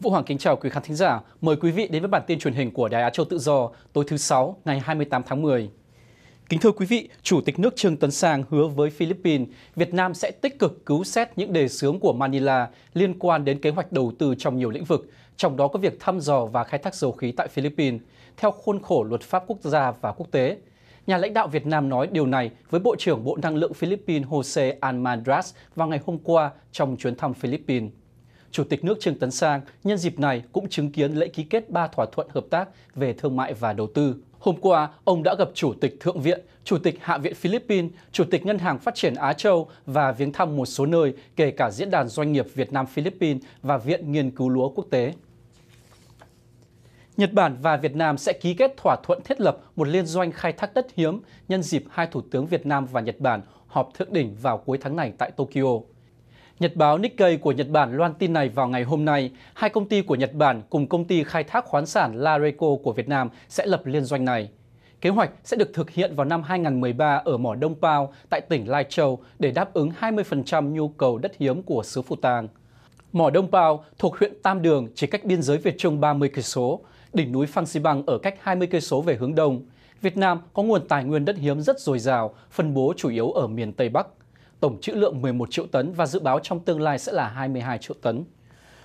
Vũ Hoàng kính chào quý khán thính giả. Mời quý vị đến với bản tin truyền hình của Đài Á Châu Tự Do tối thứ Sáu ngày 28 tháng 10. Kính thưa quý vị, Chủ tịch nước Trương Tấn Sang hứa với Philippines, Việt Nam sẽ tích cực cứu xét những đề xướng của Manila liên quan đến kế hoạch đầu tư trong nhiều lĩnh vực, trong đó có việc thăm dò và khai thác dầu khí tại Philippines, theo khuôn khổ luật pháp quốc gia và quốc tế. Nhà lãnh đạo Việt Nam nói điều này với Bộ trưởng Bộ Năng lượng Philippines Jose Almandras vào ngày hôm qua trong chuyến thăm Philippines. Chủ tịch nước Trương Tấn Sang nhân dịp này cũng chứng kiến lễ ký kết ba thỏa thuận hợp tác về thương mại và đầu tư. Hôm qua, ông đã gặp Chủ tịch Thượng viện, Chủ tịch Hạ viện Philippines, Chủ tịch Ngân hàng Phát triển Á Châu và viếng thăm một số nơi, kể cả Diễn đàn Doanh nghiệp Việt Nam-Philippines và Viện Nghiên cứu Lúa Quốc tế. Nhật Bản và Việt Nam sẽ ký kết thỏa thuận thiết lập một liên doanh khai thác đất hiếm nhân dịp hai thủ tướng Việt Nam và Nhật Bản họp thượng đỉnh vào cuối tháng này tại Tokyo. Nhật báo Nikkei của Nhật Bản loan tin này vào ngày hôm nay. Hai công ty của Nhật Bản cùng công ty khai thác khoáng sản Lareco của Việt Nam sẽ lập liên doanh này. Kế hoạch sẽ được thực hiện vào năm 2013 ở mỏ Đông Pao tại tỉnh Lai Châu để đáp ứng 20% nhu cầu đất hiếm của xứ Phù Tàng. Mỏ Đông Pao thuộc huyện Tam Đường chỉ cách biên giới Việt Trung 30 cây số, đỉnh núi Phan Xi Bằng ở cách 20 cây số về hướng đông. Việt Nam có nguồn tài nguyên đất hiếm rất dồi dào, phân bố chủ yếu ở miền Tây Bắc tổng trữ lượng 11 triệu tấn và dự báo trong tương lai sẽ là 22 triệu tấn.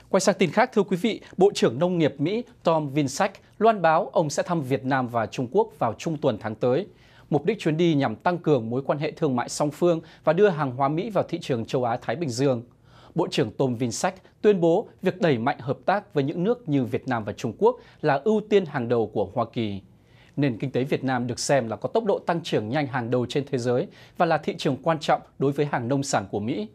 Quay sang tin khác, thưa quý vị, Bộ trưởng Nông nghiệp Mỹ Tom Vilsack loan báo ông sẽ thăm Việt Nam và Trung Quốc vào trung tuần tháng tới. Mục đích chuyến đi nhằm tăng cường mối quan hệ thương mại song phương và đưa hàng hóa Mỹ vào thị trường châu Á-Thái Bình Dương. Bộ trưởng Tom Vilsack tuyên bố việc đẩy mạnh hợp tác với những nước như Việt Nam và Trung Quốc là ưu tiên hàng đầu của Hoa Kỳ nền kinh tế Việt Nam được xem là có tốc độ tăng trưởng nhanh hàng đầu trên thế giới và là thị trường quan trọng đối với hàng nông sản của Mỹ.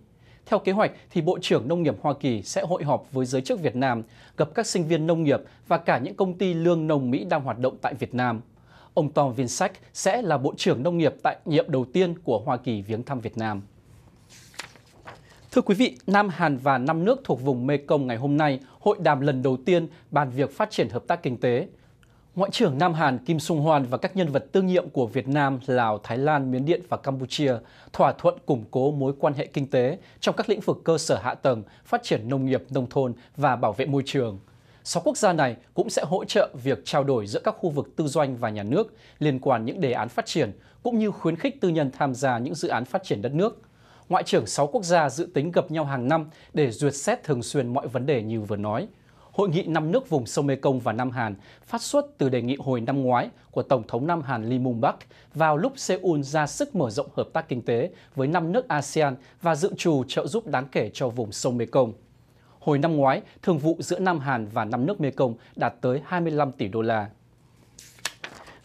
Theo kế hoạch thì Bộ trưởng Nông nghiệp Hoa Kỳ sẽ hội họp với giới chức Việt Nam, gặp các sinh viên nông nghiệp và cả những công ty lương nông Mỹ đang hoạt động tại Việt Nam. Ông Tom Vinsack sẽ là Bộ trưởng Nông nghiệp tại nhiệm đầu tiên của Hoa Kỳ viếng thăm Việt Nam. Thưa quý vị, Nam Hàn và năm nước thuộc vùng Mekong ngày hôm nay hội đàm lần đầu tiên bàn việc phát triển hợp tác kinh tế. Ngoại trưởng Nam Hàn Kim Sung Hoan và các nhân vật tương nhiệm của Việt Nam, Lào, Thái Lan, Miến Điện và Campuchia thỏa thuận củng cố mối quan hệ kinh tế trong các lĩnh vực cơ sở hạ tầng, phát triển nông nghiệp, nông thôn và bảo vệ môi trường. Sáu quốc gia này cũng sẽ hỗ trợ việc trao đổi giữa các khu vực tư doanh và nhà nước liên quan những đề án phát triển, cũng như khuyến khích tư nhân tham gia những dự án phát triển đất nước. Ngoại trưởng sáu quốc gia dự tính gặp nhau hàng năm để duyệt xét thường xuyên mọi vấn đề như vừa nói – Hội nghị năm nước vùng sông Mekong và Nam Hàn phát xuất từ đề nghị hồi năm ngoái của Tổng thống Nam Hàn Lee Myung-bak vào lúc Seoul ra sức mở rộng hợp tác kinh tế với năm nước ASEAN và dự trù trợ giúp đáng kể cho vùng sông Mekong. Hồi năm ngoái, thương vụ giữa Nam Hàn và năm nước Mekong đạt tới 25 tỷ đô la.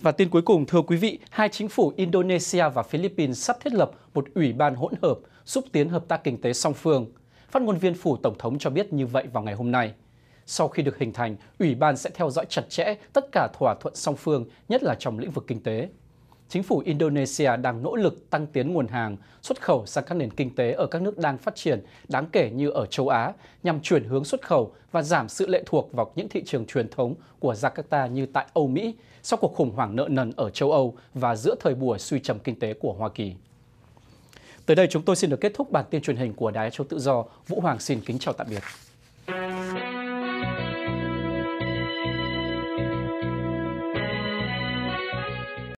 Và tin cuối cùng, thưa quý vị, hai chính phủ Indonesia và Philippines sắp thiết lập một ủy ban hỗn hợp xúc tiến hợp tác kinh tế song phương. Phát ngôn viên phủ Tổng thống cho biết như vậy vào ngày hôm nay. Sau khi được hình thành, Ủy ban sẽ theo dõi chặt chẽ tất cả thỏa thuận song phương, nhất là trong lĩnh vực kinh tế. Chính phủ Indonesia đang nỗ lực tăng tiến nguồn hàng xuất khẩu sang các nền kinh tế ở các nước đang phát triển, đáng kể như ở châu Á, nhằm chuyển hướng xuất khẩu và giảm sự lệ thuộc vào những thị trường truyền thống của Jakarta như tại Âu Mỹ sau cuộc khủng hoảng nợ nần ở châu Âu và giữa thời buổi suy trầm kinh tế của Hoa Kỳ. Tới đây chúng tôi xin được kết thúc bản tin truyền hình của Đài Châu Tự Do. Vũ Hoàng xin kính chào tạm biệt.